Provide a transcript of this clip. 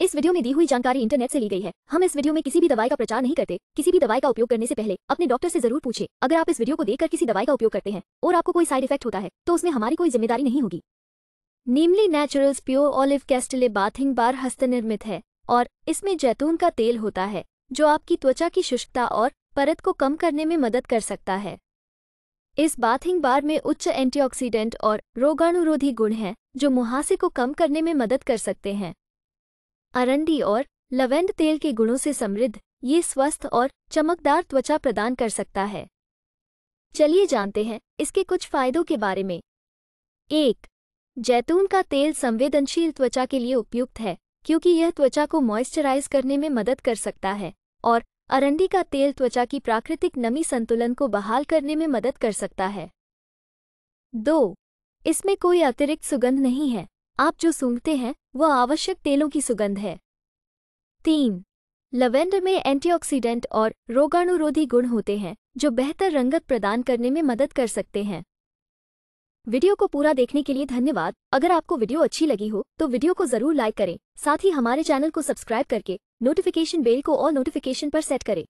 इस वीडियो में दी हुई जानकारी इंटरनेट से ली गई है हम इस वीडियो में किसी भी दवाई का प्रचार नहीं करते किसी भी दवाई का उपयोग करने से पहले अपने डॉक्टर से जरूर पूछे अगर आप इस वीडियो को देखकर किसी दवाई का उपयोग करते हैं और आपको कोई साइड इफेक्ट होता है तो उसमें हमारी कोई जिम्मेदारी नहीं होगी Neemli naturals pure olive castile bathing bar हस्तनिर्मित है और इसमें जैतून का तेल होता है जो आपकी त्वचा की शुष्कता और परत को कम करने में मदद कर सकता है इस बाथिंग बार में उच्च एंटीऑक्सीडेंट और रोगाणुरोधी गुण हैं जो मुहासे को कम करने में मदद कर सकते हैं अरंडी और लवेंड तेल के गुणों से समृद्ध ये स्वस्थ और चमकदार त्वचा प्रदान कर सकता है चलिए जानते हैं इसके कुछ फायदों के बारे में एक जैतून का तेल संवेदनशील त्वचा के लिए उपयुक्त है क्योंकि यह त्वचा को मॉइस्चराइज करने में मदद कर सकता है और अरंडी का तेल त्वचा की प्राकृतिक नमी संतुलन को बहाल करने में मदद कर सकता है दो इसमें कोई अतिरिक्त सुगंध नहीं है आप जो सूंघते हैं वह आवश्यक तेलों की सुगंध है तीन लवेंडर में एंटीऑक्सीडेंट और रोगाणुरोधी गुण होते हैं जो बेहतर रंगत प्रदान करने में मदद कर सकते हैं वीडियो को पूरा देखने के लिए धन्यवाद अगर आपको वीडियो अच्छी लगी हो तो वीडियो को जरूर लाइक करें साथ ही हमारे चैनल को सब्सक्राइब करके नोटिफिकेशन बेल को और नोटिफिकेशन पर सेट करें